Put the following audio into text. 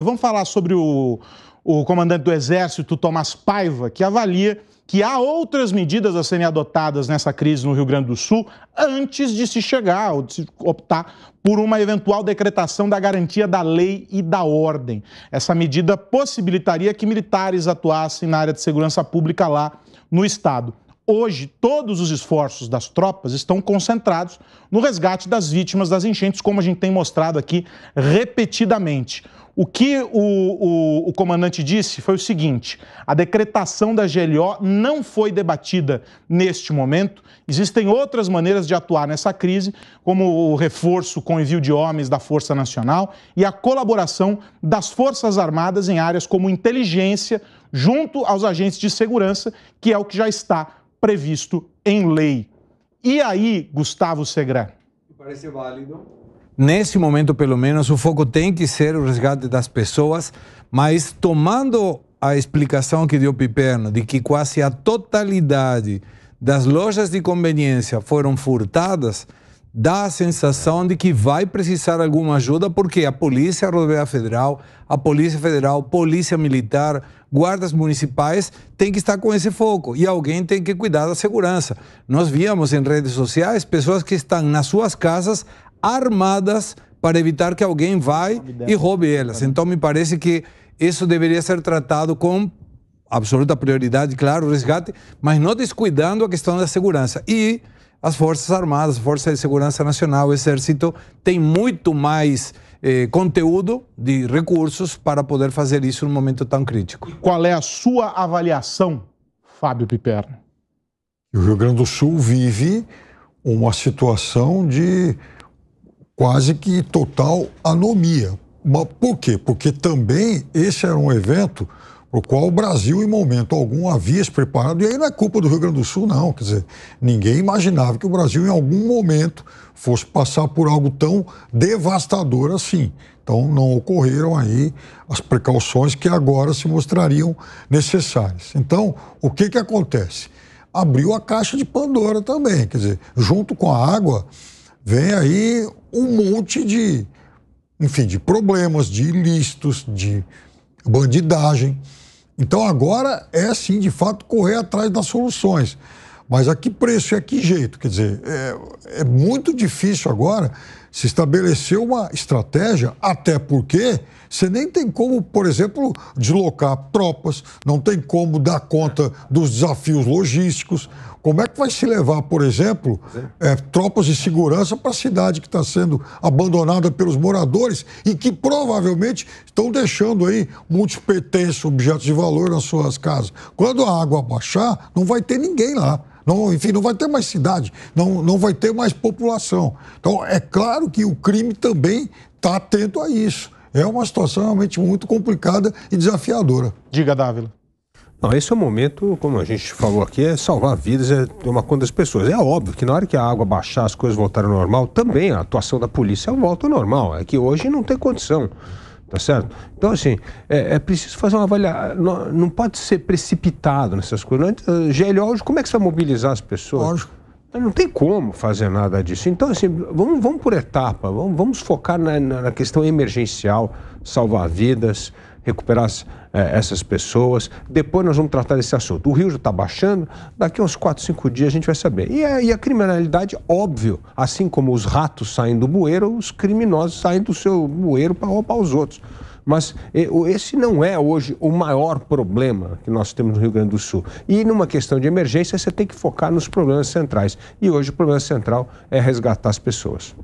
Vamos falar sobre o, o comandante do Exército, Tomás Paiva, que avalia que há outras medidas a serem adotadas nessa crise no Rio Grande do Sul antes de se chegar ou de se optar por uma eventual decretação da garantia da lei e da ordem. Essa medida possibilitaria que militares atuassem na área de segurança pública lá no estado. Hoje, todos os esforços das tropas estão concentrados no resgate das vítimas das enchentes, como a gente tem mostrado aqui repetidamente. O que o, o, o, comandante disse foi o seguinte: a decretação da GLO não foi debatida neste momento. Existem outras maneiras de atuar nessa crise, como o reforço com envio de homens da Força Nacional e a colaboração das Forças Armadas em áreas como inteligência, junto aos agentes de segurança, que é o que já está previsto em lei. E aí, Gustavo Segré? Parece válido. Nesse momento, pelo menos, o foco tem que ser o resgate das pessoas, mas tomando a explicação que deu Piperno de que quase a totalidade das lojas de conveniência foram furtadas, dá a sensação de que vai precisar alguma ajuda, porque a Polícia Rodoviária Federal, a Polícia Federal, Polícia Militar, guardas municipais têm que estar com esse foco e alguém tem que cuidar da segurança. Nós víamos em redes sociais pessoas que estão nas suas casas armadas para evitar que alguém vá e roube elas. Então me parece que isso deveria ser tratado com absoluta prioridade, claro, o resgate, mas não descuidando a questão da segurança. E as Forças Armadas, Força de Segurança Nacional, o Exército, tem muito mais eh, conteúdo de recursos para poder fazer isso num momento tão crítico. Qual é a sua avaliação, Fábio Piperno? O Rio Grande do Sul vive uma situação de quase que total anomia. Mas por quê? Porque também esse era um evento para o qual o Brasil, em momento algum, havia se preparado. E aí não é culpa do Rio Grande do Sul, não. Quer dizer, ninguém imaginava que o Brasil, em algum momento, fosse passar por algo tão devastador assim. Então, não ocorreram aí as precauções que agora se mostrariam necessárias. Então, o que, que acontece? Abriu a caixa de Pandora também. Quer dizer, junto com a água vem aí um monte de, enfim, de problemas, de ilícitos, de bandidagem. Então agora é sim, de fato, correr atrás das soluções. Mas a que preço e a que jeito? Quer dizer, é, é muito difícil agora se estabeleceu uma estratégia, até porque você nem tem como, por exemplo, deslocar tropas, não tem como dar conta dos desafios logísticos. Como é que vai se levar, por exemplo, é, tropas de segurança para a cidade que está sendo abandonada pelos moradores e que provavelmente estão deixando aí muitos pertences, objetos de valor nas suas casas? Quando a água baixar, não vai ter ninguém lá. Não, enfim, não vai ter mais cidade, não, não vai ter mais população. Então, é claro que o crime também está atento a isso. É uma situação realmente muito complicada e desafiadora. Diga, Dávila. Não, esse é o momento, como a gente falou aqui, é salvar vidas, é uma conta das pessoas. É óbvio que na hora que a água baixar, as coisas voltarem ao normal, também a atuação da polícia volta ao normal. É que hoje não tem condição tá certo? Então, assim, é, é preciso fazer uma avaliação. Não, não, pode ser precipitado nessas coisas. Não, GLO, como é que você vai mobilizar as pessoas? Lógico. Então, não tem como fazer nada disso. Então, assim, vamos, vamos por etapa, vamos, vamos focar na, na questão emergencial, salvar vidas, recuperar é, essas pessoas. Depois nós vamos tratar desse assunto. O Rio já está baixando, daqui uns 4, 5 dias a gente vai saber. E a, e a, criminalidade, óbvio, assim como os ratos saem do bueiro, os criminosos saem do seu bueiro para roubar os outros. Mas esse não é hoje o maior problema que nós temos no Rio Grande do Sul. E numa questão de emergência, você tem que focar nos problemas centrais. E hoje o problema central é resgatar as pessoas.